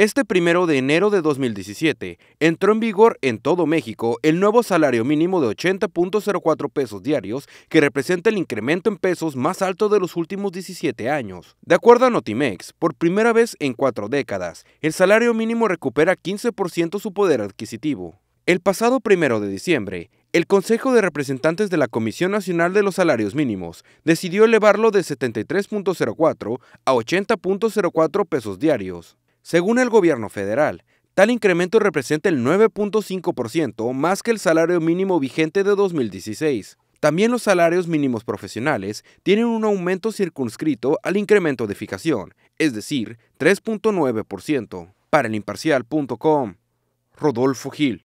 Este primero de enero de 2017 entró en vigor en todo México el nuevo salario mínimo de 80.04 pesos diarios, que representa el incremento en pesos más alto de los últimos 17 años. De acuerdo a Notimex, por primera vez en cuatro décadas, el salario mínimo recupera 15% su poder adquisitivo. El pasado primero de diciembre, el Consejo de Representantes de la Comisión Nacional de los Salarios Mínimos decidió elevarlo de 73.04 a 80.04 pesos diarios. Según el gobierno federal, tal incremento representa el 9.5% más que el salario mínimo vigente de 2016. También los salarios mínimos profesionales tienen un aumento circunscrito al incremento de fijación, es decir, 3.9%. Para el imparcial.com, Rodolfo Gil.